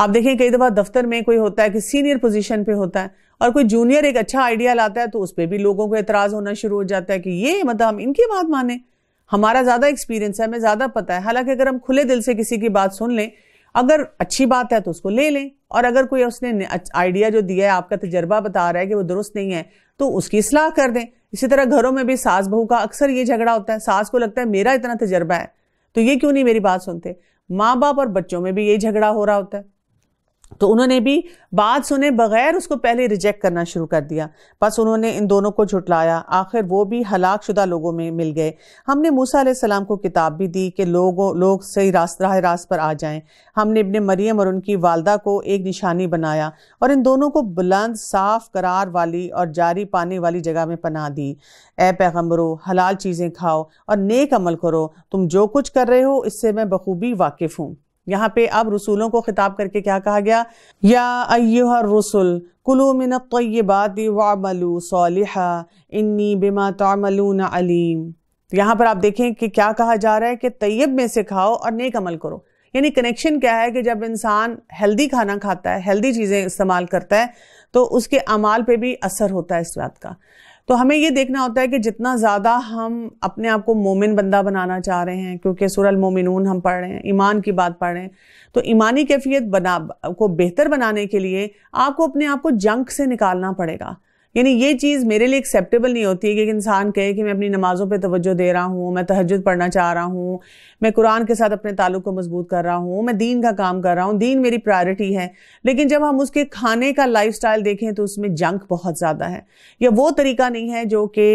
आप देखें कई दफ़ा दफ्तर में कोई होता है कि सीनियर पोजीशन पे होता है और कोई जूनियर एक अच्छा आइडिया लाता है तो उस पर भी लोगों को एतराज़ होना शुरू हो जाता है कि ये मतलब हम इनकी बात माने हमारा ज़्यादा एक्सपीरियंस है हमें ज़्यादा पता है हालांकि अगर हम खुले दिल से किसी की बात सुन लें अगर अच्छी बात है तो उसको ले लें और अगर कोई उसने आइडिया जो दिया है आपका तजर्बा बता रहा है कि वो दुरुस्त नहीं है तो उसकी सलाह कर दें इसी तरह घरों में भी सास बहू का अक्सर ये झगड़ा होता है सास को लगता है मेरा इतना तजर्बा है तो ये क्यों नहीं मेरी बात सुनते माँ बाप और बच्चों में भी यही झगड़ा हो रहा होता है तो उन्होंने भी बात सुने बगैर उसको पहले रिजेक्ट करना शुरू कर दिया बस उन्होंने इन दोनों को झुटलाया आखिर वो भी हलाक शुदा लोगों में मिल गए हमने मूसा सलाम को किताब भी दी कि लोगों लोग सही रास्त राह रास्त पर आ जाएं हमने अपने मरियम और उनकी वालदा को एक निशानी बनाया और इन दोनों को बुलंद साफ करार वाली और जारी पाने वाली जगह में पना दी ए पैगम्बरो हलाल चीज़ें खाओ और नेक अमल करो तुम जो कुछ कर रहे हो इससे मैं बखूबी वाकिफ़ हूँ यहाँ पे अब रसूलों को खिताब करके क्या कहा गया या अयुहर रसुल कुलू मिन तय्यबात वामलू सोलहा इन्नी बिमा तामलून अलीम यहाँ पर आप देखें कि क्या कहा जा रहा है कि तय्यब में से खाओ और नेक अमल करो यानी कनेक्शन क्या है कि जब इंसान हेल्दी खाना खाता है हेल्दी चीज़ें इस्तेमाल करता है तो उसके अमाल पे भी असर होता है इस बात का तो हमें ये देखना होता है कि जितना ज़्यादा हम अपने आप को मोमिन बंदा बनाना चाह रहे हैं क्योंकि सुरल मोमिनून हम पढ़ रहे हैं ईमान की बात पढ़ रहे हैं तो ईमानी कैफियत बना को बेहतर बनाने के लिए आपको अपने आप को जंक से निकालना पड़ेगा यानी ये चीज़ मेरे लिए एक्सेप्टेबल नहीं होती है कि एक इंसान कहे कि मैं अपनी नमाज़ों पे तवज्जो दे रहा हूँ मैं तहजद पढ़ना चाह रहा हूँ मैं कुरान के साथ अपने ताल्लुक को मजबूत कर रहा हूँ मैं दीन का काम कर रहा हूँ दीन मेरी प्रायोरिटी है लेकिन जब हम उसके खाने का लाइफ देखें तो उसमें जंक बहुत ज़्यादा है यह वो तरीका नहीं है जो कि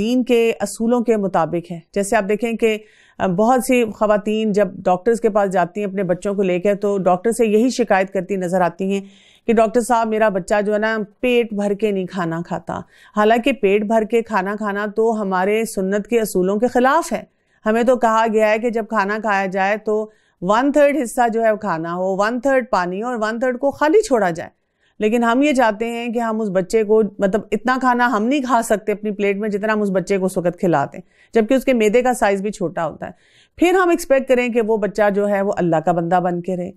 दीन के असूलों के मुताबिक है जैसे आप देखें कि बहुत सी खातन जब डॉक्टर्स के पास जाती हैं अपने बच्चों को लेकर तो डॉक्टर से यही शिकायत करती नज़र आती हैं कि डॉक्टर साहब मेरा बच्चा जो है ना पेट भर के नहीं खाना खाता हालांकि पेट भर के खाना खाना तो हमारे सुन्नत के असूलों के ख़िलाफ़ है हमें तो कहा गया है कि जब खाना खाया जाए तो वन थर्ड हिस्सा जो है खाना हो वन थर्ड पानी और वन थर्ड को खाली छोड़ा जाए लेकिन हम ये चाहते हैं कि हम उस बच्चे को मतलब इतना खाना हम नहीं खा सकते अपनी प्लेट में जितना हम उस बच्चे को उस वक्त खिलाते हैं जबकि उसके मैदे का साइज़ भी छोटा होता है फिर हम एक्सपेक्ट करें कि वो बच्चा जो है वो अल्लाह का बंदा बन के रहे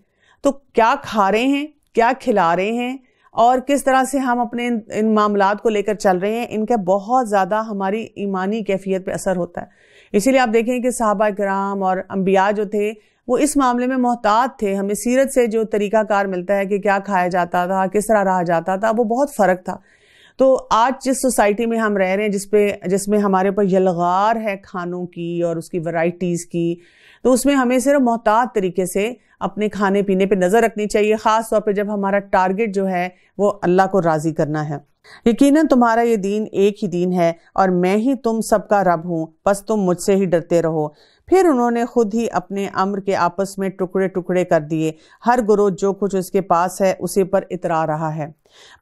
तो क्या खा रहे हैं क्या खिला रहे हैं और किस तरह से हम अपने इन, इन मामला को लेकर चल रहे हैं इनका बहुत ज़्यादा हमारी ईमानी कैफियत पर असर होता है इसीलिए आप देखें कि साहबा कराम और अम्बिया जो थे वो इस मामले में मोहतात थे हमें सीरत से जो तरीक़ाकार मिलता है कि क्या खाया जाता था किस तरह रहा जाता था वो बहुत फ़र्क था तो आज जिस सोसाइटी में हम रह रहे हैं जिसपे जिसमें हमारे ऊपर यलगार है खानों की और उसकी वैरायटीज़ की तो उसमें हमें सिर्फ मोहतात तरीके से अपने खाने पीने पे नज़र रखनी चाहिए ख़ास तौर पे जब हमारा टारगेट जो है वो अल्लाह को राज़ी करना है यकीनन तुम्हारा ये दीन एक ही दीन है और मैं ही तुम सबका रब हूँ बस तुम मुझसे ही डरते रहो फिर उन्होंने खुद ही अपने अम्र के आपस में टुकड़े टुकड़े कर दिए हर गुरु जो कुछ उसके पास है उसी पर इतरा रहा है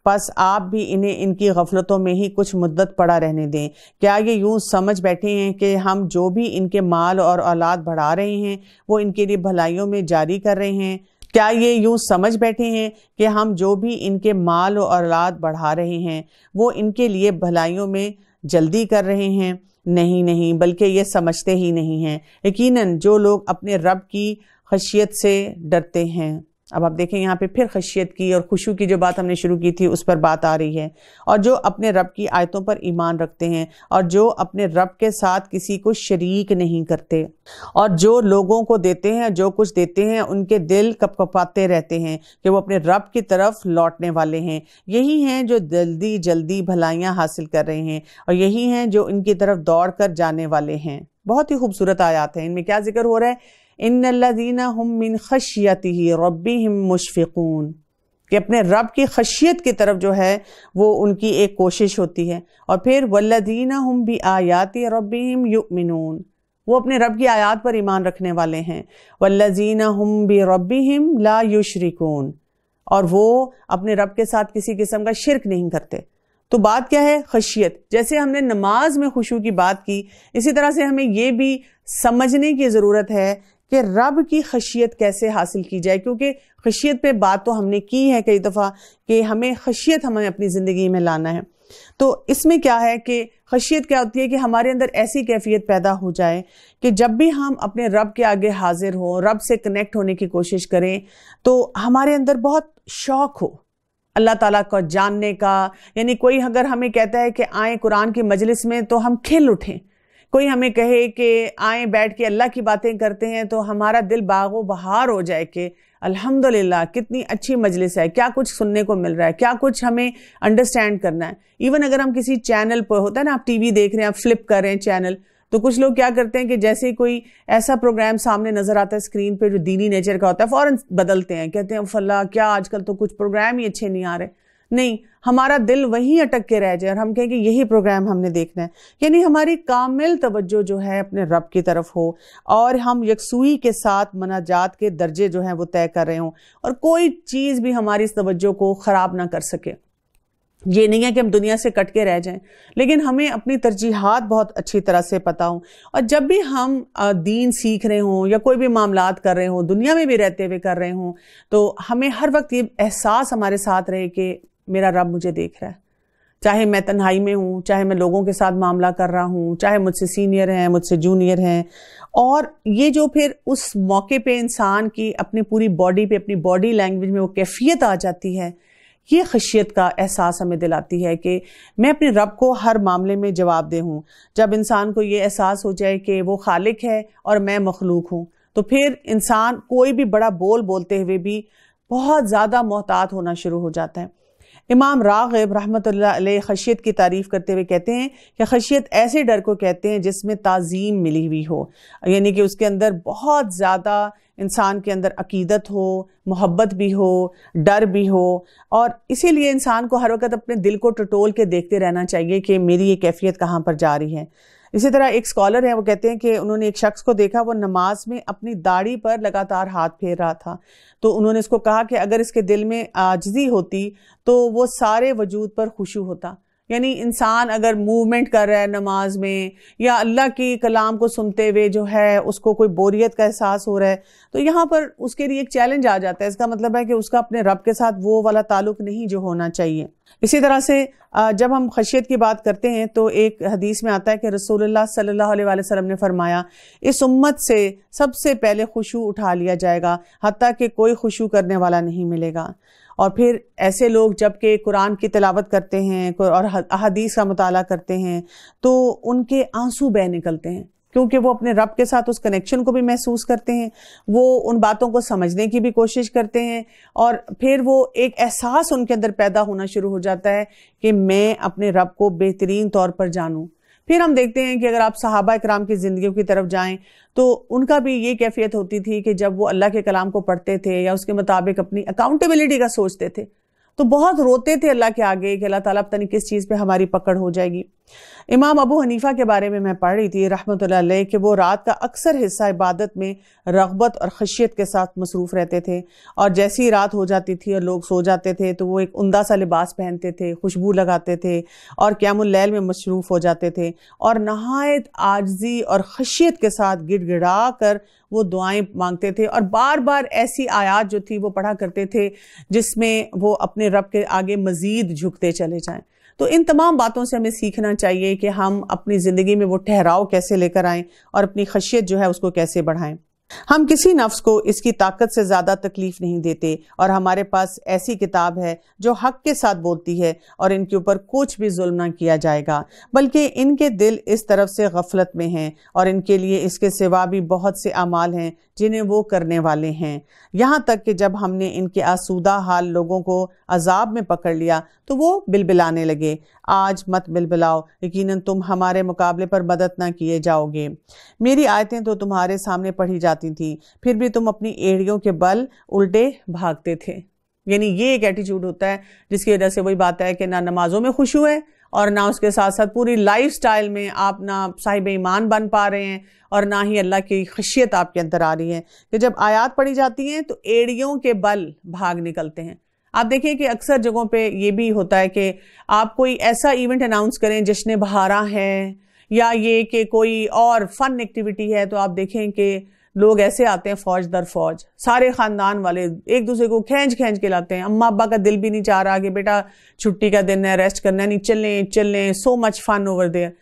बस आप भी इन्हें इनकी गफलतों में ही कुछ मुद्दत पड़ा रहने दें क्या ये यूं समझ बैठे हैं कि हम जो भी इनके माल और औलाद बढ़ा रहे हैं वो इनके लिए भलाइयों में जारी कर रहे हैं क्या ये यूं समझ बैठे हैं कि हम जो भी इनके माल और औलाद बढ़ा रहे हैं वो इनके लिए भलाइयों में जल्दी कर रहे हैं नहीं नहीं बल्कि ये समझते ही नहीं हैं यकीनन जो लोग अपने रब की खशियत से डरते हैं अब आप देखें यहाँ पे फिर खशियत की और खुशू की जो बात हमने शुरू की थी उस पर बात आ रही है और जो अपने रब की आयतों पर ईमान रखते हैं और जो अपने रब के साथ किसी को शरीक नहीं करते और जो लोगों को देते हैं जो कुछ देते हैं उनके दिल कपाते रहते हैं कि वो अपने रब की तरफ लौटने वाले हैं यही हैं जो जल्दी जल्दी भलाइयाँ हासिल कर रहे हैं और यही हैं जो इनकी तरफ दौड़ कर जाने वाले हैं बहुत ही खूबसूरत आयात है इनमें क्या जिक्र हो रहा है इन हम मिन खशियत ही रबी हम मुशफ़ून कि अपने रब की खशियत की तरफ जो है वो उनकी एक कोशिश होती है और फिर वल्लदीना हम भी आयाती रबी हम युमिन वो अपने रब की आयात पर ईमान रखने वाले हैं वल्लजीना हम भी रबी हम ला युशरिकून और वो अपने रब के साथ किसी किस्म का शिरक नहीं करते तो बात क्या है खशियत जैसे हमने नमाज में खुशू की बात की इसी तरह से हमें ये भी समझने की ज़रूरत है कि रब की खशियत कैसे हासिल की जाए क्योंकि खशियत पे बात तो हमने की है कई दफ़ा कि हमें खशियत हमें अपनी ज़िंदगी में लाना है तो इसमें क्या है कि खशियत क्या होती है कि हमारे अंदर ऐसी कैफियत पैदा हो जाए कि जब भी हम अपने रब के आगे हाजिर हों रब से कनेक्ट होने की कोशिश करें तो हमारे अंदर बहुत शौक़ हो अल्लाह ताला को जानने का यानी कोई अगर हमें कहता है कि आए कुरान की मजलिस में तो हम खिल उठें कोई हमें कहे कि आए बैठ के अल्लाह की बातें करते हैं तो हमारा दिल बागो बहार हो जाए कि अल्हम्दुलिल्लाह कितनी अच्छी मजलिस है क्या कुछ सुनने को मिल रहा है क्या कुछ हमें अंडरस्टैंड करना है इवन अगर हम किसी चैनल पर होता है ना आप टीवी देख रहे हैं आप फ्लिप कर रहे हैं चैनल तो कुछ लोग क्या करते हैं कि जैसे ही कोई ऐसा प्रोग्राम सामने नज़र आता है स्क्रीन पर जो दीनी नेचर का होता है फ़ौरन बदलते हैं कहते हैं फल्ला क्या आजकल तो कुछ प्रोग्राम ही अच्छे नहीं आ रहे नहीं हमारा दिल वहीं अटक के रह जाए और हम कहें कि यही प्रोग्राम हमने देखना है यानी हमारी कामिल तवज्जो जो है अपने रब की तरफ हो और हम यकसुई के साथ मनाजात के दर्जे जो हैं वो तय कर रहे हों और कोई चीज़ भी हमारी इस तवज्जो को ख़राब ना कर सके ये नहीं है कि हम दुनिया से कट के रह जाएं लेकिन हमें अपनी तरजीहत बहुत अच्छी तरह से पता हो और जब भी हम दीन सीख रहे हों या कोई भी मामला कर रहे हों दुनिया में भी रहते हुए कर रहे हों तो हमें हर वक्त ये एहसास हमारे साथ रहे कि मेरा रब मुझे देख रहा है चाहे मैं तन्हाई में हूँ चाहे मैं लोगों के साथ मामला कर रहा हूँ चाहे मुझसे सीनियर हैं मुझसे जूनियर हैं और ये जो फिर उस मौके पे इंसान की अपनी पूरी बॉडी पे अपनी बॉडी लैंग्वेज में वो कैफियत आ जाती है ये खशियत का एहसास हमें दिलाती है कि मैं अपने रब को हर मामले में जवाब दे हूँ जब इंसान को ये एहसास हो जाए कि वो खालिक है और मैं मखलूक हूँ तो फिर इंसान कोई भी बड़ा बोल बोलते हुए भी बहुत ज़्यादा मोहतात होना शुरू हो जाता है इमाम राग़ब रहमत खशियत की तारीफ़ करते हुए कहते हैं कि खशियत ऐसे डर को कहते हैं जिसमें ताज़ीम मिली हुई हो यानी कि उसके अंदर बहुत ज़्यादा इंसान के अंदर अकीदत हो मोहब्बत भी हो डर भी हो और इसीलिए इंसान को हर वक्त अपने दिल को टटोल के देखते रहना चाहिए कि मेरी ये कैफियत कहाँ पर जा रही है इसी तरह एक स्कॉलर है वो कहते हैं कि उन्होंने एक शख्स को देखा वो नमाज में अपनी दाढ़ी पर लगातार हाथ फेर रहा था तो उन्होंने इसको कहा कि अगर इसके दिल में आजजी होती तो वो सारे वजूद पर खुशू होता यानी इंसान अगर मूवमेंट कर रहा है नमाज में या अल्लाह की कलाम को सुनते हुए जो है उसको कोई बोरियत का एहसास हो रहा है तो यहाँ पर उसके लिए एक चैलेंज आ जाता है इसका मतलब है कि उसका अपने रब के साथ वो वाला ताल्लुक नहीं जो होना चाहिए इसी तरह से जब हम खशियत की बात करते हैं तो एक हदीस में आता है कि रसूल सल्लल्लाहु अलैहि ने फरमाया इस उम्मत से सबसे पहले खुशू उठा लिया जाएगा हती कि कोई खुशू करने वाला नहीं मिलेगा और फिर ऐसे लोग जबकि कुरान की तलावत करते हैं और अहदीस का मताल करते हैं तो उनके आंसू बह निकलते हैं क्योंकि वो अपने रब के साथ उस कनेक्शन को भी महसूस करते हैं वो उन बातों को समझने की भी कोशिश करते हैं और फिर वो एक एहसास उनके अंदर पैदा होना शुरू हो जाता है कि मैं अपने रब को बेहतरीन तौर पर जानूँ फिर हम देखते हैं कि अगर आप सहाबा कराम की ज़िंदगियों की तरफ जाएं तो उनका भी ये कैफियत होती थी कि जब वो अल्लाह के कलाम को पढ़ते थे या उसके मुताबिक अपनी अकाउंटेबिलिटी का सोचते थे तो बहुत रोते थे अल्लाह के आगे कि अल्लाह ताला पता नहीं किस चीज़ पे हमारी पकड़ हो जाएगी इमाम अबू हनीफा के बारे में मैं पढ़ रही थी रहमत कि वो रात का अक्सर हिस्सा इबादत में रगबत और खशियत के साथ मसरूफ़ रहते थे और जैसी रात हो जाती थी और लोग सो जाते थे तो वो एक उमदा सा लिबास पहनते थे खुशबू लगाते थे और क्यामल में मसरूफ़ हो जाते थे और नहायत आजजी और खशियत के साथ गिड़ गिड़ा कर वो दुआएँ मांगते थे और बार बार ऐसी आयात जो थी वो पढ़ा करते थे जिसमें वो अपने रब के आगे मज़ीद झुकते चले जाएँ तो इन तमाम बातों से हमें सीखना चाहिए कि हम अपनी ज़िंदगी में वो ठहराव कैसे लेकर आएँ और अपनी खशियत जो है उसको कैसे बढ़ाएँ हम किसी नफ्स को इसकी ताकत से ज़्यादा तकलीफ नहीं देते और हमारे पास ऐसी किताब है जो हक के साथ बोलती है और इनके ऊपर कुछ भी जुल्म ना किया जाएगा बल्कि इनके दिल इस तरफ से गफलत में हैं और इनके लिए इसके सिवा भी बहुत से अमाल हैं जिन्हें वो करने वाले हैं यहाँ तक कि जब हमने इनके आसूदा हाल लोगों को अजाब में पकड़ लिया तो वो बिलबिलाने लगे आज मत बुलाओ यकीन तुम हमारे मुकाबले पर मदद ना किए जाओगे मेरी आयतें तो तुम्हारे सामने पढ़ी जाती थी फिर भी तुम अपनी एड़ियों के बल उल्टे भागते थे यानी ये एक एटीट्यूड होता है जिसकी वजह से वही बात है कि ना नमाजों में खुश हुए और ना उसके साथ साथ पूरी लाइफ स्टाइल में आप ना साहिब ईमान बन पा रहे हैं और ना ही अल्लाह की खशियत आपके अंदर आ रही है कि जब आयात पढ़ी जाती हैं तो एड़ियों के बल भाग निकलते हैं आप देखिए कि अक्सर जगहों पे ये भी होता है कि आप कोई ऐसा इवेंट अनाउंस करें जश्न बहारा हैं या ये कि कोई और फन एक्टिविटी है तो आप देखें कि लोग ऐसे आते हैं फौज दर फौज सारे ख़ानदान वाले एक दूसरे को खींच खींच के लाते हैं अम्मा अब्बा का दिल भी नहीं चाह रहा कि बेटा छुट्टी का दिन है रेस्ट करना है नहीं चलें चलें so much fun over there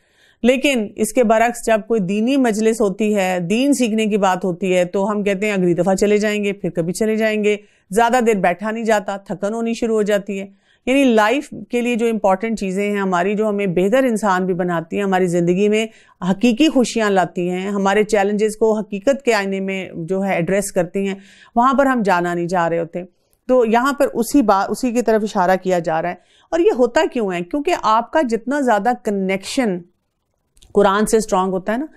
लेकिन इसके बरक्स जब कोई दीनी मजलिस होती है दीन सीखने की बात होती है तो हम कहते हैं अगली दफ़ा चले जाएंगे फिर कभी चले जाएंगे ज़्यादा देर बैठा नहीं जाता थकन होनी शुरू हो जाती है यानी लाइफ के लिए जो इम्पॉर्टेंट चीज़ें हैं हमारी जो हमें बेहतर इंसान भी बनाती हैं हमारी ज़िंदगी में हकीकी खुशियाँ लाती हैं हमारे चैलेंजेस को हकीकत के आईने में जो है एड्रेस करती हैं वहाँ पर हम जाना नहीं जा रहे होते तो यहाँ पर उसी बात उसी की तरफ इशारा किया जा रहा है और ये होता क्यों है क्योंकि आपका जितना ज़्यादा कनेक्शन कुरान से स्ट्रांग होता है ना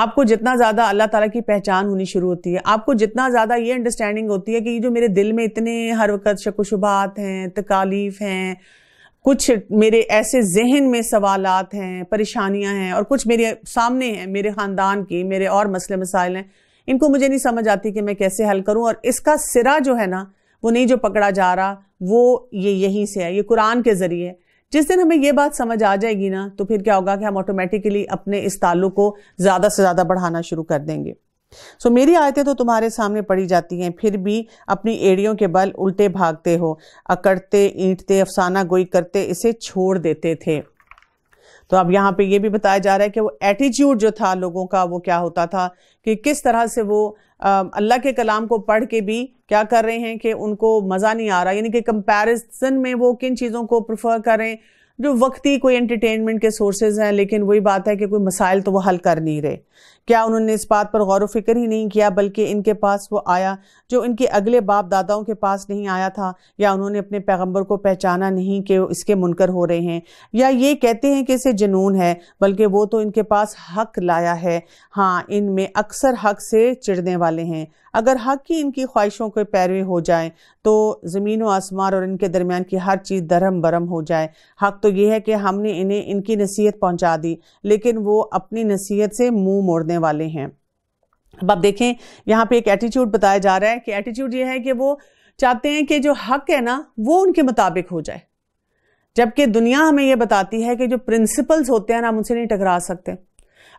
आपको जितना ज़्यादा अल्लाह ताला की पहचान होनी शुरू होती है आपको जितना ज़्यादा ये अंडरस्टैंडिंग होती है कि जो मेरे दिल में इतने हर वक्त शकुशुबात हैं तकालीफ हैं कुछ मेरे ऐसे जहन में सवाल हैं परेशानियां हैं और कुछ मेरे सामने हैं मेरे ख़ानदान की मेरे और मसले मसाइल हैं इनको मुझे नहीं समझ आती कि मैं कैसे हल करूं और इसका सिरा जो है ना वो नहीं जो पकड़ा जा रहा वो ये यहीं से है ये कुरान के ज़रिए जिस दिन हमें ये बात समझ आ जाएगी ना तो फिर क्या होगा कि हम ऑटोमेटिकली अपने इस ताल्लुक को ज़्यादा से ज़्यादा बढ़ाना शुरू कर देंगे सो so, मेरी आयतें तो तुम्हारे सामने पड़ी जाती हैं फिर भी अपनी एड़ियों के बल उल्टे भागते हो अकड़ते ईंटते अफसाना गोई करते इसे छोड़ देते थे तो अब यहाँ पे ये भी बताया जा रहा है कि वो एटीट्यूड जो था लोगों का वो क्या होता था कि किस तरह से वो अल्लाह के कलाम को पढ़ के भी क्या कर रहे हैं कि उनको मज़ा नहीं आ रहा यानी कि कंपैरिजन में वो किन चीज़ों को प्रेफर करें जो वक्ती कोई एंटरटेनमेंट के सोर्सेज हैं लेकिन वही बात है कि कोई मसाइल तो वो हल कर नहीं रहे क्या उन्होंने इस बात पर गौर फिक्र ही नहीं किया बल्कि इनके पास वो आया जो इनके अगले बाप दादाओं के पास नहीं आया था या उन्होंने अपने पैगम्बर को पहचाना नहीं कि इसके मुनकर हो रहे हैं या ये कहते हैं कि इसे जुनून है बल्कि वो तो इनके पास हक लाया है हाँ इनमें अक्सर हक से चिड़ने वाले हैं अगर हक की इनकी ख्वाहिशों के पैरवी हो जाए तो ज़मीन व आसमान और इनके दरमियान की हर चीज़ धरम बरम हो जाए हक तो ये है कि हमने इन्हें इनकी नसीहत पहुँचा दी लेकिन वो अपनी नसीहत से मुँह मोड़ करने वाले हैं अब आप देखें यहाँ पे एक एटीट्यूड बताया जा रहा है कि एटीट्यूड ये है कि वो चाहते हैं कि जो हक है ना वो उनके मुताबिक हो जाए जबकि दुनिया हमें ये बताती है कि जो प्रिंसिपल्स होते हैं ना हम उनसे नहीं टकरा सकते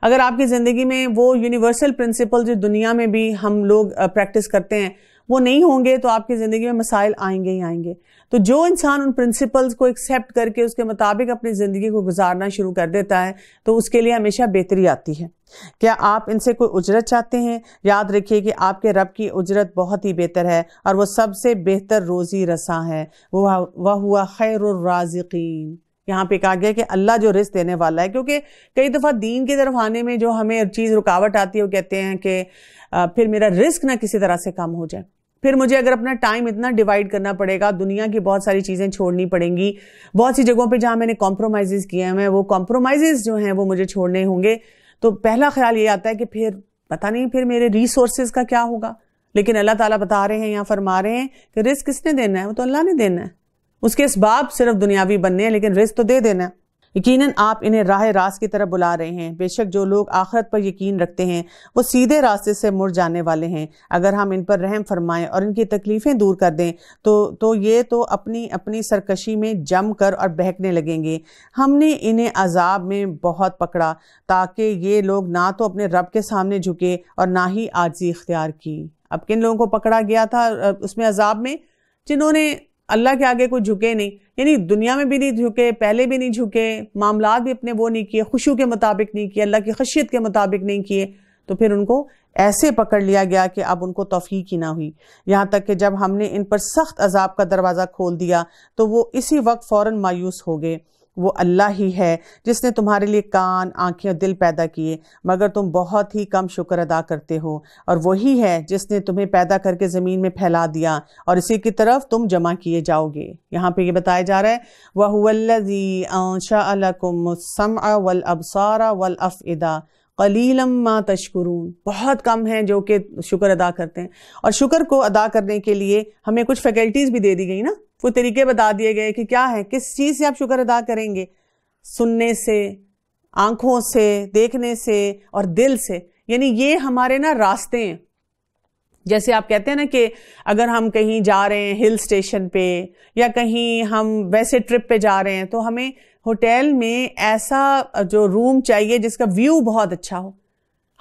अगर आपकी ज़िंदगी में वो यूनिवर्सल प्रिंसिपल जो दुनिया में भी हम लोग प्रैक्टिस करते हैं वो नहीं होंगे तो आपकी ज़िंदगी में मसाइल आएंगे ही आएंगे तो जो इंसान उन प्रिंसिपल्स को एक्सेप्ट करके उसके मुताबिक अपनी ज़िंदगी को गुजारना शुरू कर देता है तो उसके लिए हमेशा बेहतरी आती है क्या आप इनसे कोई उजरत चाहते हैं याद रखिए कि आपके रब की उजरत बहुत ही बेहतर है और वह सबसे बेहतर रोज़ी रसा है वह वह हुआ खैर यहाँ पे कहा गया कि अल्लाह जो रिस्क देने वाला है क्योंकि कई दफ़ा दीन की तरफ आने में जो हमें चीज़ रुकावट आती है वो कहते हैं कि फिर मेरा रिस्क ना किसी तरह से कम हो जाए फिर मुझे अगर अपना टाइम इतना डिवाइड करना पड़ेगा दुनिया की बहुत सारी चीज़ें छोड़नी पड़ेंगी बहुत सी जगहों पे जहाँ मैंने कॉम्प्रोमाइज़ किए हैं वो कॉम्प्रोमाइज़ जो हैं वो मुझे छोड़ने होंगे तो पहला ख्याल ये आता है कि फिर पता नहीं फिर मेरे रिसोर्सेज का क्या होगा लेकिन अल्लाह ताला बता रहे हैं या फरमा रहे हैं कि रिस्क किसने देना है वो तो अल्लाह ने देना है उसके इस बाब सिर्फ दुनियावी बनने हैं लेकिन रिस्क तो दे देना है यकीन आप इन्हें राह रास की तरफ बुला रहे हैं बेशक जो लोग आखरत पर यकीन रखते हैं वो सीधे रास्ते से मुड़ जाने वाले हैं अगर हम इन पर रहम फरमाएं और इनकी तकलीफ़ें दूर कर दें तो तो ये तो अपनी अपनी सरकशी में जम कर और बहकने लगेंगे हमने इन्हें अजाब में बहुत पकड़ा ताकि ये लोग ना तो अपने रब के सामने झुके और ना ही आजी इख्तियार की अब किन लोगों को पकड़ा गया था उसमें अजाब में जिन्होंने अल्लाह के आगे कोई झुके नहीं यानी दुनिया में भी नहीं झुके पहले भी नहीं झुके मामला भी अपने वो नहीं किए खुशू के मुताबिक नहीं किए अल्लाह की खशियत के मुताबिक नहीं किए तो फिर उनको ऐसे पकड़ लिया गया कि अब उनको तोफ़ी ही ना हुई यहाँ तक कि जब हमने इन पर सख्त अजाब का दरवाज़ा खोल दिया तो वो इसी वक्त फ़ौर मायूस हो गए वो अल्लाह ही है जिसने तुम्हारे लिए कान आँखें और दिल पैदा किए मगर तुम बहुत ही कम शुक्र अदा करते हो और वही है जिसने तुम्हें पैदा करके ज़मीन में फैला दिया और इसी की तरफ तुम जमा किए जाओगे यहाँ पे ये बताया जा रहा है वह शाकुमसम वल अबसारा वल कलीलम मा तशकरून बहुत कम हैं जो कि शुक्र अदा करते हैं और शुक्र को अदा करने के लिए हमें कुछ फैकल्टीज़ भी दे दी गई ना वो तरीके बता दिए गए कि क्या है किस चीज़ से आप शुक्र अदा करेंगे सुनने से आँखों से देखने से और दिल से यानी ये हमारे ना रास्ते हैं जैसे आप कहते हैं ना कि अगर हम कहीं जा रहे हैं हिल स्टेशन पे या कहीं हम वैसे ट्रिप पे जा रहे हैं तो हमें होटल में ऐसा जो रूम चाहिए जिसका व्यू बहुत अच्छा हो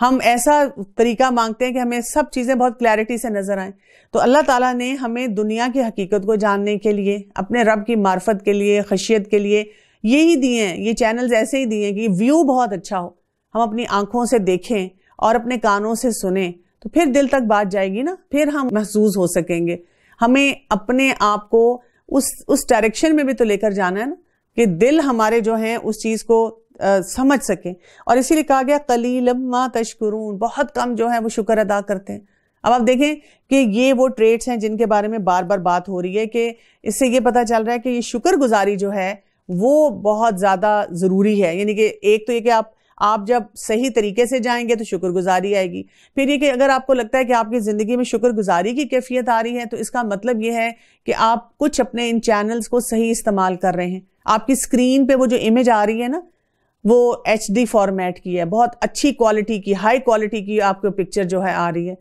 हम ऐसा तरीका मांगते हैं कि हमें सब चीज़ें बहुत क्लैरिटी से नज़र आए तो अल्लाह ताला ने हमें दुनिया की हकीकत को जानने के लिए अपने रब की मार्फत के लिए खशियत के लिए यही दिए हैं ये चैनल्स ऐसे ही दिए हैं कि व्यू बहुत अच्छा हो हम अपनी आँखों से देखें और अपने कानों से सुने तो फिर दिल तक बात जाएगी ना फिर हम महसूस हो सकेंगे हमें अपने आप को उस उस डायरेक्शन में भी तो लेकर जाना है ना कि दिल हमारे जो हैं उस चीज़ को आ, समझ सकें और इसीलिए कहा गया कलील माँ तशकरून बहुत कम जो है वो शुक्र अदा करते हैं अब आप देखें कि ये वो ट्रेड्स हैं जिनके बारे में बार बार बात हो रही है कि इससे ये पता चल रहा है कि ये शुक्रगुजारी जो है वो बहुत ज़्यादा ज़रूरी है यानी कि एक तो ये कि आप आप जब सही तरीके से जाएंगे तो शुक्रगुजारी आएगी फिर ये कि अगर आपको लगता है कि आपकी ज़िंदगी में शुक्रगुजारी की कैफियत आ रही है तो इसका मतलब ये है कि आप कुछ अपने इन चैनल्स को सही इस्तेमाल कर रहे हैं आपकी स्क्रीन पे वो जो इमेज आ रही है ना वो एच फॉर्मेट की है बहुत अच्छी क्वालिटी की हाई क्वालिटी की आपको पिक्चर जो है आ रही है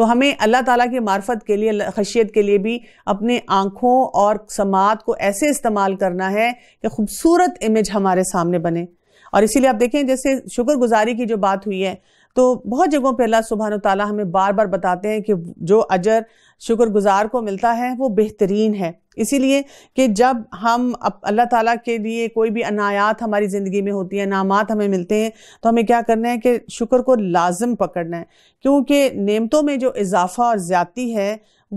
तो हमें अल्लाह ताला की मार्फत के लिए खशियत के लिए भी अपने आँखों और समात को ऐसे इस्तेमाल करना है कि खूबसूरत इमेज हमारे सामने बने और इसीलिए आप देखें जैसे शुक्रगुजारी की जो बात हुई है तो बहुत जगहों पर अल्लाह सुबहान तला हमें बार बार बताते हैं कि जो अजर शुक्र गुज़ार को मिलता है वो बेहतरीन है इसीलिए कि जब हम अल्लाह ताला के लिए कोई भी अनायात हमारी ज़िंदगी में होती है नामात हमें मिलते हैं तो हमें क्या करना है कि शुक्र को लाजम पकड़ना है क्योंकि नेमतों में जो इजाफा और ज्यादी है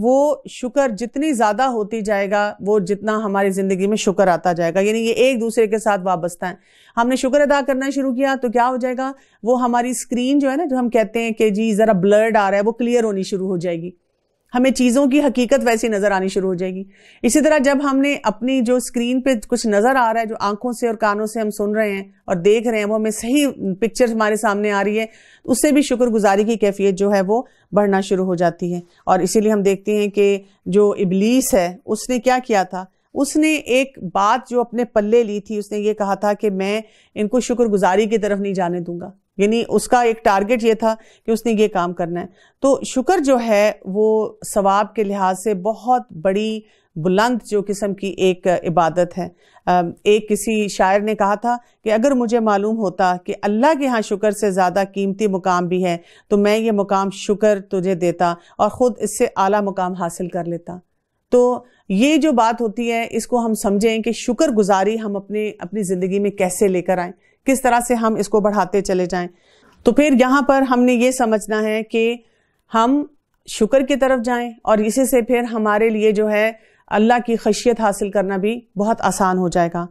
वो शुक्र जितनी ज़्यादा होती जाएगा वो जितना हमारी ज़िंदगी में शुक्र आता जाएगा यानी ये एक दूसरे के साथ वाबस्ता है हमने शुक्र अदा करना शुरू किया तो क्या हो जाएगा वो हमारी स्क्रीन जो है ना जो हम कहते हैं कि जी ज़रा ब्लर्ड आ रहा है वो क्लियर होनी शुरू हो जाएगी हमें चीज़ों की हकीकत वैसी नज़र आनी शुरू हो जाएगी इसी तरह जब हमने अपनी जो स्क्रीन पे कुछ नज़र आ रहा है जो आंखों से और कानों से हम सुन रहे हैं और देख रहे हैं वो हमें सही पिक्चर हमारे सामने आ रही है उससे भी शुक्रगुजारी की कैफियत जो है वो बढ़ना शुरू हो जाती है और इसीलिए हम देखते हैं कि जो इबलीस है उसने क्या किया था उसने एक बात जो अपने पल्ले ली थी उसने ये कहा था कि मैं इनको शुक्रगुजारी की तरफ नहीं जाने दूंगा यानी उसका एक टारगेट ये था कि उसने ये काम करना है तो शुक्र जो है वो सवाब के लिहाज से बहुत बड़ी बुलंद जो किस्म की एक इबादत है एक किसी शायर ने कहा था कि अगर मुझे मालूम होता कि अल्लाह के यहाँ शुक्र से ज़्यादा कीमती मुकाम भी है तो मैं ये मुकाम शुक्र तुझे देता और ख़ुद इससे आला मुकाम हासिल कर लेता तो ये जो बात होती है इसको हम समझें कि शुक्र गुज़ारी हम अपने अपनी ज़िंदगी में कैसे लेकर आएँ किस तरह से हम इसको बढ़ाते चले जाएं तो फिर यहाँ पर हमने ये समझना है कि हम शुक्र की तरफ जाएं और इसी से फिर हमारे लिए जो है अल्लाह की खशियत हासिल करना भी बहुत आसान हो जाएगा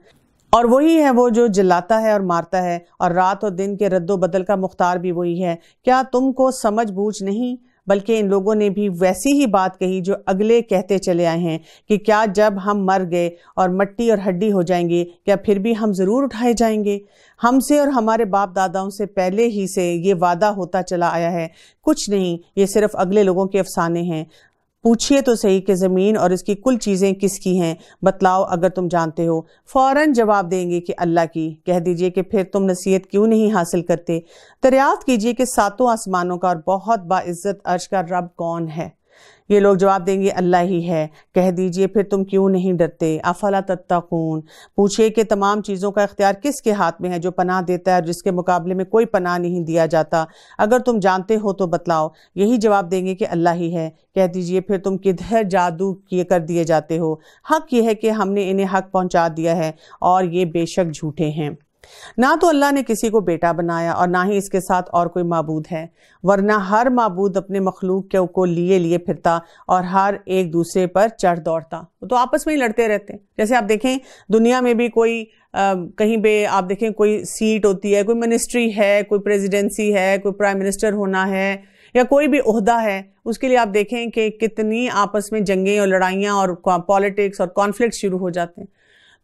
और वही है वो जो जलाता है और मारता है और रात और दिन के रद्दो बदल का मुख्तार भी वही है क्या तुमको समझ बूझ नहीं बल्कि इन लोगों ने भी वैसी ही बात कही जो अगले कहते चले आए हैं कि क्या जब हम मर गए और मट्टी और हड्डी हो जाएंगे क्या फिर भी हम ज़रूर उठाए जाएंगे हमसे और हमारे बाप दादाओं से पहले ही से ये वादा होता चला आया है कुछ नहीं ये सिर्फ अगले लोगों के अफसाने हैं पूछिए तो सही कि ज़मीन और इसकी कुल चीज़ें किसकी हैं बतलाओ अगर तुम जानते हो फ़ौर जवाब देंगे कि अल्लाह की कह दीजिए कि फिर तुम नसीहत क्यों नहीं हासिल करते दरियाफ़त कीजिए कि सातों आसमानों का और बहुत बाज़्ज़त अर्श का रब कौन है ये लोग जवाब देंगे अल्लाह ही है कह दीजिए फिर तुम क्यों नहीं डरते अफला तत्ताकून पूछिए कि तमाम चीज़ों का इख्तियार किसके हाथ में है जो पनाह देता है और जिसके मुकाबले में कोई पनाह नहीं दिया जाता अगर तुम जानते हो तो बतलाओ यही जवाब देंगे कि अल्लाह ही है कह दीजिए फिर तुम किधर जादू किए कर दिए जाते हो हक ये है कि हमने इन्हें हक पहुँचा दिया है और ये बेशक झूठे हैं ना तो अल्लाह ने किसी को बेटा बनाया और ना ही इसके साथ और कोई मबूद है वरना हर मबूद अपने मखलूक को लिए लिए फिरता और हर एक दूसरे पर चढ़ दौड़ता वो तो आपस में ही लड़ते रहते हैं जैसे आप देखें दुनिया में भी कोई आ, कहीं पे आप देखें कोई सीट होती है कोई मिनिस्ट्री है कोई प्रेजिडेंसी है कोई प्राइम मिनिस्टर होना है या कोई भी उहदा है उसके लिए आप देखें कि कितनी आपस में जंगें और लड़ाइयाँ और पॉलिटिक्स और कॉन्फ्लिक्ट शुरू हो जाते हैं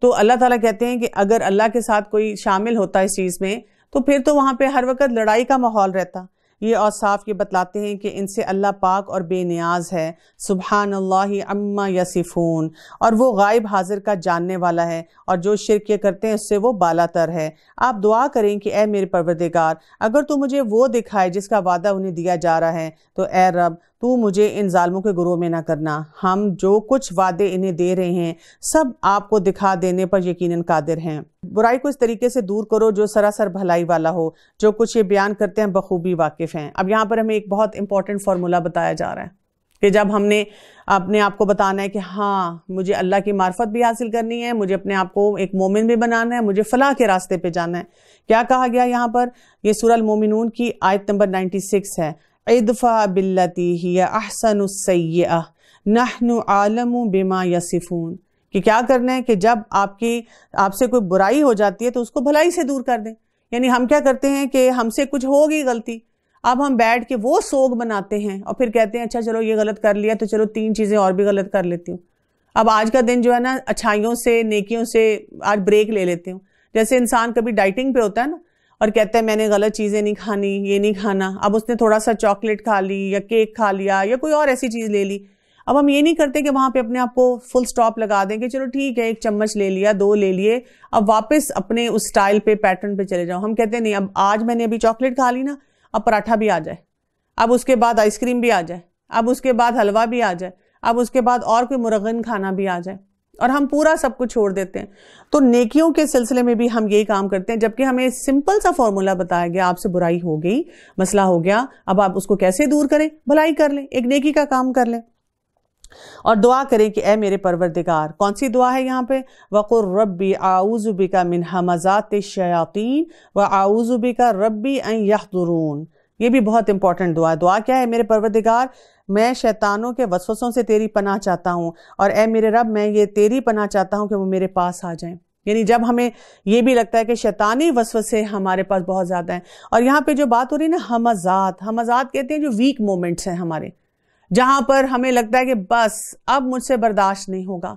तो अल्लाह ताला कहते हैं कि अगर अल्लाह के साथ कोई शामिल होता इस चीज़ में तो फिर तो वहाँ पर हर वक्त लड़ाई का माहौल रहता ये और साफ ये बतलाते हैं कि इनसे अल्लाह पाक और बेनियाज है सुबहान अल्लाह अम्मा यसिफून और वो गायब हाजिर का जानने वाला है और जो शिरक ये करते हैं उससे वो बाला तर है आप दुआ करें कि ए मेरे परवरदिगार अगर तू मुझे वो दिखाए जिसका वादा उन्हें दिया जा रहा है तो ए रब तू मुझे इन जालमों के गुरु में ना करना हम जो कुछ वादे इन्हें दे रहे हैं सब आपको दिखा देने पर यकीनन कादिर हैं बुराई को इस तरीके से दूर करो जो सरासर भलाई वाला हो जो कुछ ये बयान करते हैं बखूबी वाकिफ़ हैं अब यहाँ पर हमें एक बहुत इंपॉर्टेंट फार्मूला बताया जा रहा है कि जब हमने अपने आप को बताना है कि हाँ मुझे अल्लाह की मार्फत भी हासिल करनी है मुझे अपने आप को एक मोमिन भी बनाना है मुझे फलाह के रास्ते पे जाना है क्या कहा गया यहाँ पर ये सूरल मोमिनून की आयत नंबर 96 है इदफ़ा बिल्लती अहसन सैया नहनु आलम बिमा यसिफून कि क्या करना है कि जब आपकी आपसे कोई बुराई हो जाती है तो उसको भलाई से दूर कर दें यानी हम क्या करते हैं कि हमसे कुछ होगी गलती अब हम बैठ के वो सोग बनाते हैं और फिर कहते हैं अच्छा चलो ये गलत कर लिया तो चलो तीन चीज़ें और भी गलत कर लेती हूँ अब आज का दिन जो है ना अच्छाइयों से नेकियों से आज ब्रेक ले लेती हूँ जैसे इंसान कभी डाइटिंग पे होता है ना और कहते हैं मैंने गलत चीज़ें नहीं खानी ये नहीं खाना अब उसने थोड़ा सा चॉकलेट खा ली या केक खा लिया या कोई और ऐसी चीज़ ले ली अब हम ये नहीं करते कि वहाँ पे अपने आप को फुल स्टॉप लगा दें कि चलो ठीक है एक चम्मच ले लिया दो ले लिए अब वापस अपने उस स्टाइल पे पैटर्न पे चले जाओ हम कहते हैं नहीं अब आज मैंने अभी चॉकलेट खा ली ना अब पराठा भी आ जाए अब उसके बाद आइसक्रीम भी आ जाए अब उसके बाद हलवा भी आ जाए अब उसके बाद और कोई मुरगन खाना भी आ जाए और हम पूरा सब कुछ छोड़ देते हैं तो नेकियों के सिलसिले में भी हम यही काम करते हैं जबकि हमें सिंपल सा फॉर्मूला बताया गया आपसे बुराई हो गई मसला हो गया अब आप उसको कैसे दूर करें भलाई कर लें एक नेकी का काम कर लें और दुआ करें कि ए मेरे परवरदिगार कौन सी दुआ है यहाँ पे वक़ुर रब्बी आउज़ुबिका मिन हमज़ात शयातीन व आउज़ुबिका रब्बी अन यहदरून ये भी बहुत इंपॉर्टेंट दुआ दुआ क्या है मेरे परवरदिगार मैं शैतानों के वसवसों से तेरी पनाह चाहता हूँ और ए मेरे रब मैं ये तेरी पनाह चाहता हूँ कि वो मेरे पास आ जाएं यानी जब हमें ये भी लगता है कि शैतानी वसवसे हमारे पास बहुत ज़्यादा हैं और यहाँ पे जो बात हो रही है ना हमजात हमजात कहते हैं जो वीक मोमेंट्स हैं हमारे जहाँ पर हमें लगता है कि बस अब मुझसे बर्दाश्त नहीं होगा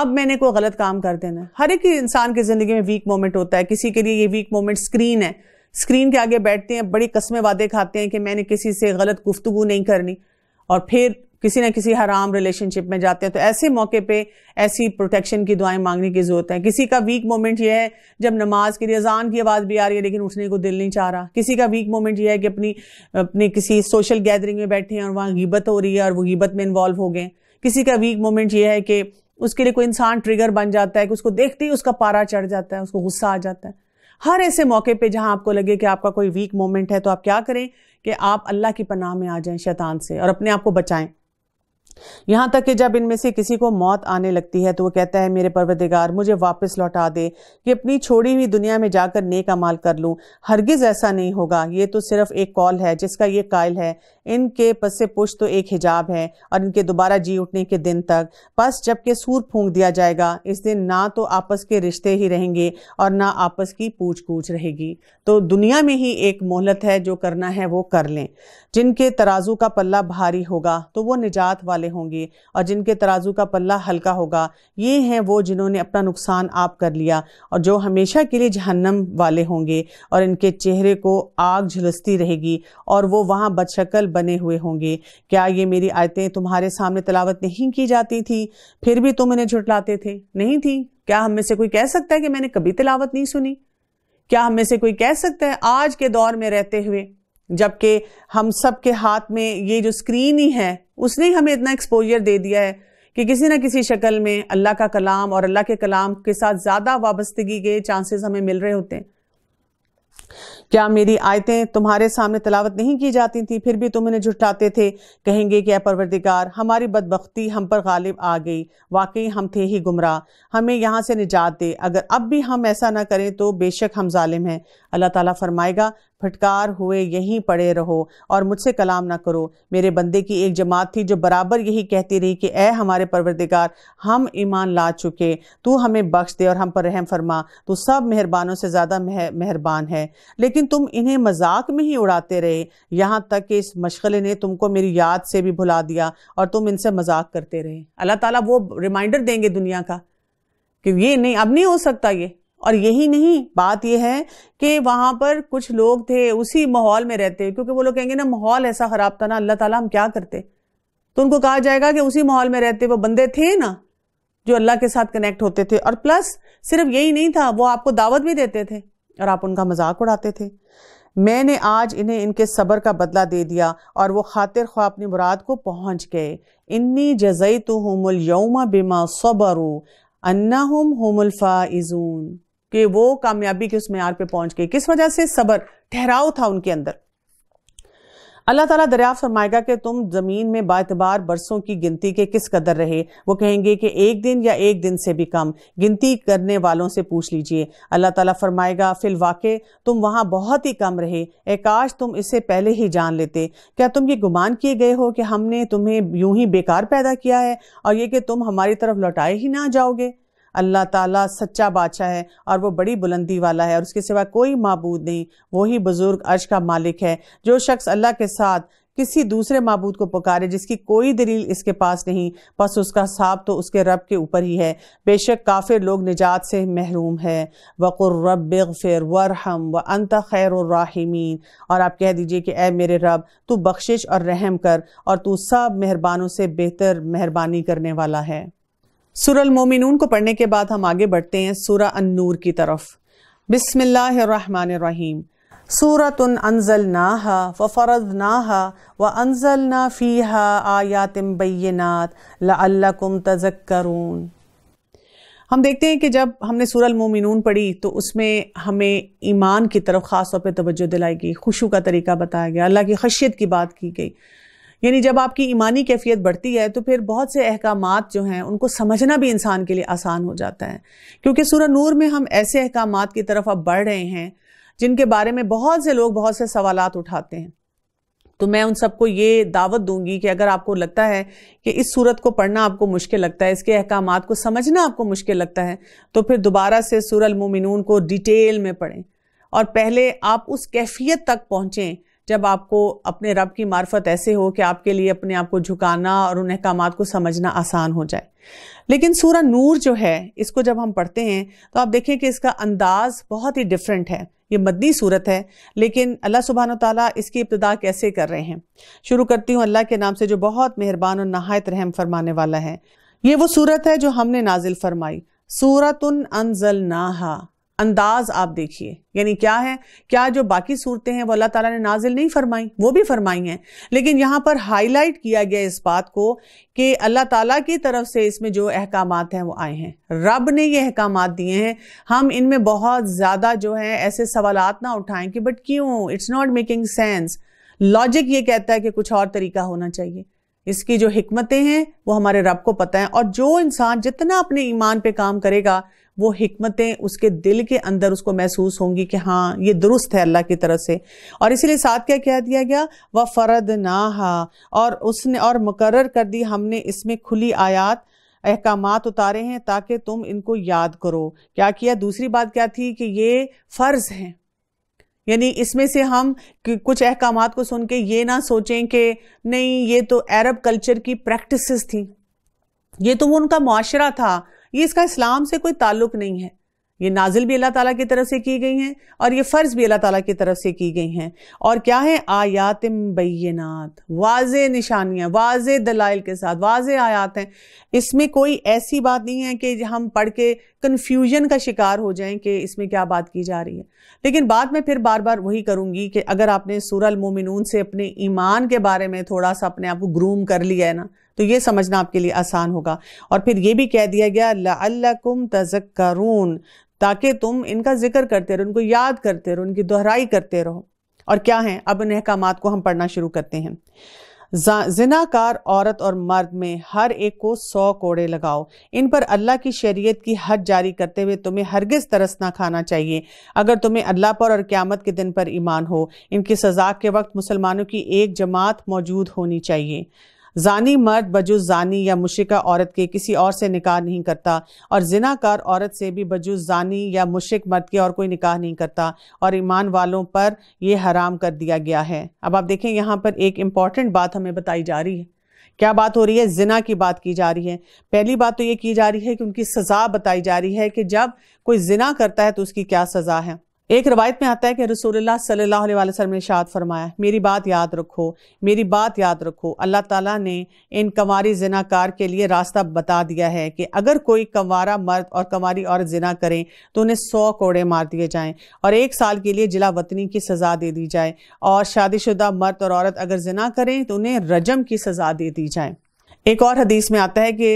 अब मैंने कोई गलत काम कर देना हर एक इंसान की ज़िंदगी में वीक मोमेंट होता है किसी के लिए ये वीक मोमेंट स्क्रीन है स्क्रीन के आगे बैठते हैं बड़ी कस्में वादे खाते हैं कि मैंने किसी से गलत गुफ्तु नहीं करनी और फिर किसी ना किसी हराम रिलेशनशिप में जाते हैं तो ऐसे मौके पे ऐसी प्रोटेक्शन की दुआएं मांगने की ज़रूरत है किसी का वीक मोमेंट यह है जब नमाज के लिए अजान की आवाज़ भी आ रही है लेकिन उठने को दिल नहीं चाह रहा किसी का वीक मोमेंट यह है कि अपनी अपने किसी सोशल गैदरिंग में बैठे हैं और वहाँ गीबत हो रही है और वो गिब्बत में इन्वॉल्व हो गए किसी का वीक मोमेंट यह है कि उसके लिए कोई इंसान ट्रिगर बन जाता है कि उसको देखते ही उसका पारा चढ़ जाता है उसको गुस्सा आ जाता है हर ऐसे मौके पे जहां आपको लगे कि आपका कोई वीक मोमेंट है तो आप क्या करें कि आप अल्लाह की पनाह में आ जाएं शैतान से और अपने आप को बचाएं यहां तक कि जब इनमें से किसी को मौत आने लगती है तो वो कहता है मेरे परवरदिगार मुझे वापस लौटा दे कि अपनी छोड़ी हुई दुनिया में जाकर नेक अमाल कर लूं हरगिज़ ऐसा नहीं होगा ये तो सिर्फ एक कॉल है जिसका ये कायल है इनके पस पुश तो एक हिजाब है और इनके दोबारा जी उठने के दिन तक बस जबकि सूर फूंक दिया जाएगा इस दिन ना तो आपस के रिश्ते ही रहेंगे और ना आपस की पूछ पूछ रहेगी तो दुनिया में ही एक मोहलत है जो करना है वो कर लें जिनके तराजू का पल्ला भारी होगा तो वो निजात वाले होंगे और जिनके तराजू का पल्ला हल्का होगा ये हैं वो जिन्होंने अपना नुकसान आप कर लिया और जो हमेशा के लिए जहन्नम वाले होंगे और इनके चेहरे को आग झुलसती रहेगी और वो वहाँ बदशक्ल बने हुए होंगे क्या ये मेरी आयतें तुम्हारे सामने तलावत नहीं की जाती थी फिर भी तुम इन्हें झुटलाते थे नहीं थी क्या हम में से कोई कह सकता है कि मैंने कभी तलावत नहीं सुनी क्या हम में से कोई कह सकता है आज के दौर में रहते हुए जबकि हम सब के हाथ में ये जो स्क्रीन ही है उसने ही हमें इतना एक्सपोजर दे दिया है कि किसी ना किसी शक्ल में अल्लाह का कलाम और अल्लाह के कलाम के साथ ज़्यादा वाबस्तगी के चांसेस हमें मिल रहे होते हैं क्या मेरी आयतें तुम्हारे सामने तलावत नहीं की जाती थी फिर भी तुम उन्हें झुटाते थे कहेंगे कि परवरदिगार हमारी बदबख्ती हम पर गालिब आ गई वाकई हम थे ही गुमराह हमें यहाँ से निजात दे अगर अब भी हम ऐसा ना करें तो बेशक हम ालिम हैं अल्लाह ताला फरमाएगा फटकार हुए यहीं पड़े रहो और मुझसे कलाम ना करो मेरे बंदे की एक जमात थी जो बराबर यही कहती रही कि ए हमारे परवरदिगार हम ईमान ला चुके तू हमें बख्श दे और हम पर रहम फरमा तो सब मेहरबानों से ज़्यादा मेहरबान है लेकिन लेकिन तुम इन्हें मजाक में ही उड़ाते रहे यहाँ तक कि इस मशगले ने तुमको मेरी याद से भी भुला दिया और तुम इनसे मजाक करते रहे अल्लाह ताला वो रिमाइंडर देंगे दुनिया का कि ये नहीं अब नहीं हो सकता ये और यही नहीं बात यह है कि वहाँ पर कुछ लोग थे उसी माहौल में रहते क्योंकि वो लोग कहेंगे ना माहौल ऐसा ख़राब था ना अल्लाह ताला हम क्या करते तो उनको कहा जाएगा कि उसी माहौल में रहते वो बंदे थे ना जो अल्लाह के साथ कनेक्ट होते थे और प्लस सिर्फ यही नहीं था वो आपको दावत भी देते थे और आप उनका मजाक उड़ाते थे मैंने आज इन्हें इनके सब्र का बदला दे दिया और वो खातिर ख्वा अपनी मुराद को पहुंच गए इन्नी जजई तो हमल यौमा बिमा सबरू अन्ना हम वो कामयाबी के उस मैार पे पहुंच गए किस वजह से सबर ठहराव था उनके अंदर अल्लाह ताला दरिया फरमाएगा कि तुम ज़मीन में बातबार बरसों की गिनती के किस कदर रहे वो कहेंगे कि एक दिन या एक दिन से भी कम गिनती करने वालों से पूछ लीजिए अल्लाह ताला फरमाएगा फिल वाक़ तुम वहाँ बहुत ही कम रहे एकाश तुम इसे पहले ही जान लेते क्या तुम ये गुमान किए गए हो कि हमने तुम्हें यूं ही बेकार पैदा किया है और ये कि तुम हमारी तरफ लौटाए ही ना जाओगे अल्लाह ताला सच्चा बादशाह है और वो बड़ी बुलंदी वाला है और उसके सिवा कोई मबूद नहीं वही बुज़ुर्ग अर्श का मालिक है जो शख्स अल्लाह के साथ किसी दूसरे मबूद को पुकारे जिसकी कोई दलील इसके पास नहीं बस उसका साब तो उसके रब के ऊपर ही है बेशक काफिर लोग निजात से महरूम है वक़ुर रब फिर वरहम व अंत खैर राहिमीन और आप कह दीजिए कि ए मेरे रब तू बख्शिश और रहम कर और तू सब मेहरबानों से बेहतर मेहरबानी करने वाला है सुरल मोमिनून को पढ़ने के बाद हम आगे बढ़ते हैं सूरा अनूर की तरफ बिस्मिल्लाम सूरत अनजल नाहा व फ़रद नाहा व अनजल ना फ़ीहा आयातम बैनात लकुम तजक्करून हम देखते हैं कि जब हमने सूरल मोमिनून पढ़ी तो उसमें हमें ईमान की तरफ ख़ास तौर पर तोज्जो दिलाई गई खुशू का तरीका बताया गया अल्लाह की खशियत की बात की गई यानी जब आपकी ईमानी कैफियत बढ़ती है तो फिर बहुत से अहकाम जो हैं उनको समझना भी इंसान के लिए आसान हो जाता है क्योंकि सूर नूर में हम ऐसे अहकाम की तरफ अब बढ़ रहे हैं जिनके बारे में बहुत से लोग बहुत से सवाल उठाते हैं तो मैं उन सबको ये दावत दूंगी कि अगर आपको लगता है कि इस सूरत को पढ़ना आपको मुश्किल लगता है इसके अहकाम को समझना आपको मुश्किल लगता है तो फिर दोबारा से सूरल मोमिनून को डिटेल में पढ़ें और पहले आप उस कैफियत तक पहुँचें जब आपको अपने रब की मार्फत ऐसे हो कि आपके लिए अपने आप को झुकाना और उन अहकाम को समझना आसान हो जाए लेकिन सूरह नूर जो है इसको जब हम पढ़ते हैं तो आप देखें कि इसका अंदाज़ बहुत ही डिफरेंट है ये मदनी सूरत है लेकिन अल्लाह सुबहान तला इसकी इब्तदा कैसे कर रहे हैं शुरू करती हूँ अल्लाह के नाम से जो बहुत मेहरबान और नहायत रहम फरमाने वाला है ये वो सूरत है जो हमने नाजिल फरमाई सूरत अनजल नाहा अंदाज आप देखिए यानी क्या है क्या जो बाकी सूरतें हैं वो अल्लाह ताला ने नाजिल नहीं फरमाई वो भी फरमाई हैं लेकिन यहाँ पर हाईलाइट किया गया इस बात को कि अल्लाह ताला की तरफ से इसमें जो अहकाम हैं वो आए हैं रब ने ये अहकाम दिए हैं हम इनमें बहुत ज़्यादा जो है ऐसे सवालत ना उठाएं कि बट क्यों it's not making sense logic ये कहता है कि कुछ और तरीका होना चाहिए इसकी जो हमतें हैं वो हमारे रब को पता है और जो इंसान जितना अपने ईमान पर काम करेगा वो हमतें उसके दिल के अंदर उसको महसूस होंगी कि हाँ ये दुरुस्त है अल्लाह की तरफ से और इसीलिए साथ क्या कह दिया गया वह फ़र्द ना और उसने और मुकर कर दी हमने इसमें खुली आयात अहकाम उतारे हैं ताकि तुम इनको याद करो क्या किया दूसरी बात क्या थी कि ये फ़र्ज़ हैं यानी इसमें से हम कुछ अहकाम को सुन के ये ना सोचें कि नहीं ये तो अरब कल्चर की प्रैक्टिस थी ये तो वो उनका माशरा था ये इसका इस्लाम से कोई ताल्लुक नहीं है ये नाजिल भी अल्लाह ताला की तरफ से की गई हैं और ये फ़र्ज़ भी अल्लाह ताला की तरफ से की गई हैं और क्या है आयात बैनात वाज निशानियाँ वाज दलाइल के साथ वाज आयात हैं इसमें कोई ऐसी बात नहीं है कि हम पढ़ के कन्फ्यूजन का शिकार हो जाएं कि इसमें क्या बात की जा रही है लेकिन बाद में फिर बार बार वही करूँगी कि अगर आपने सूरल से अपने ईमान के बारे में थोड़ा सा अपने आप को ग्रूम कर लिया है ना तो ये समझना आपके लिए आसान होगा और फिर ये भी कह दिया गया लकुम तजक्रून ताकि तुम इनका जिक्र करते रहो उनको याद करते रहो उनकी दोहराई करते रहो और क्या है अब इन अहकाम को हम पढ़ना शुरू करते हैं जिनाकार औरत और मर्द में हर एक को सौ कोड़े लगाओ इन पर अल्लाह की शरीयत की हद जारी करते हुए तुम्हें हरगिज तरस ना खाना चाहिए अगर तुम्हें अल्लाह पर और क़्यामत के दिन पर ईमान हो इनकी सजा के वक्त मुसलमानों की एक जमात मौजूद होनी चाहिए जानी मर्द बजुज जानी या मुशिका औरत के किसी और से निकाह नहीं करता और जिनाकार औरत से भी बजुज जानी या मुशिक मर्द के और कोई निकाह नहीं करता और ईमान वालों पर यह हराम कर दिया गया है अब आप देखें यहाँ पर एक इम्पॉर्टेंट बात हमें बताई जा रही है क्या बात हो रही है जिना की बात की जा रही है पहली बात तो ये की जा रही है कि उनकी सज़ा बताई जा रही है कि जब कोई जिना करता है तो उसकी क्या सज़ा है एक रवायत में आता है कि रसूलुल्लाह सल्लल्लाहु अलैहि वसल्लम ने शाद फरमाया मेरी बात याद रखो मेरी बात याद रखो अल्लाह ताला ने इन कंवारी जिनाकार के लिए रास्ता बता दिया है कि अगर कोई कंवारा मर्द और कंवारी औरत जिना करें तो उन्हें सौ कोड़े मार दिए जाएं और एक साल के लिए जिला वतनी की सज़ा दे दी जाए और शादीशुदा मर्द और औरत अगर जिना करें तो उन्हें रजम की सज़ा दे दी जाए एक और हदीस में आता है कि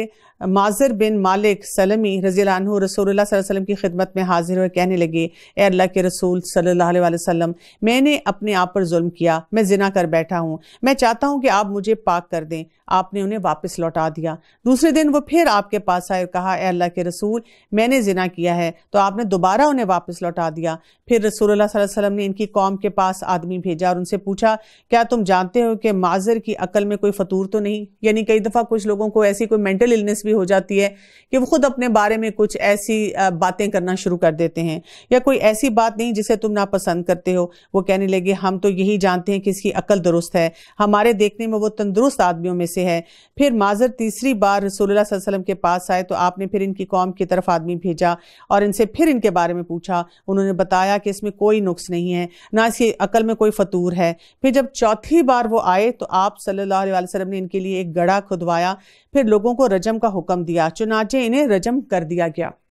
माजर बिन मालिक सलमी रजी रसूल वसम की खिदमत में हाजिर हुए कहने लगे ए अल्लाह के रसूल सल्लल्लाहु अलैहि वसल्लम मैंने अपने आप पर जुल्म किया मैं जिना कर बैठा हूँ मैं चाहता हूँ कि आप मुझे पाक कर दें आपने उन्हें वापस लौटा दिया दूसरे दिन वो फिर आपके पास आए और कहा ए अल्लाह के रसूल मैंने जिना किया है तो आपने दोबारा उन्हें वापस लौटा दिया फिर रसूल वसम ने इनकी कौम के पास आदमी भेजा और उनसे पूछा क्या तुम जानते हो कि माजर की अकल में कोई फतूर तो नहीं यानी कई दफ़ा कुछ लोगों को ऐसी कोई मेंटल इलनेस भी भी हो जाती है कि वो खुद अपने बारे में कुछ ऐसी बातें करना शुरू कर देते हैं या कोई ऐसी बात नहीं जिसे तुम ना पसंद करते हो वो कहने लगे हम तो यही जानते हैं कि इसकी अकल दुरुस्त है हमारे देखने में वो तंदुरुस्त आदमियों में से है फिर माजर तीसरी बार रसोल्ला वसलम के पास आए तो आपने फिर इनकी कौम की तरफ आदमी भेजा और इनसे फिर इनके बारे में पूछा उन्होंने बताया कि इसमें कोई नुक्स नहीं है ना इसकी अकल में कोई फतूर है फिर जब चौथी बार वो आए तो आप सल्ला वसलम ने इनके लिए एक गड़ा खुदवाया फिर लोगों को रजम का हुक्म दिया चुनाचे इन्हें रजम कर दिया गया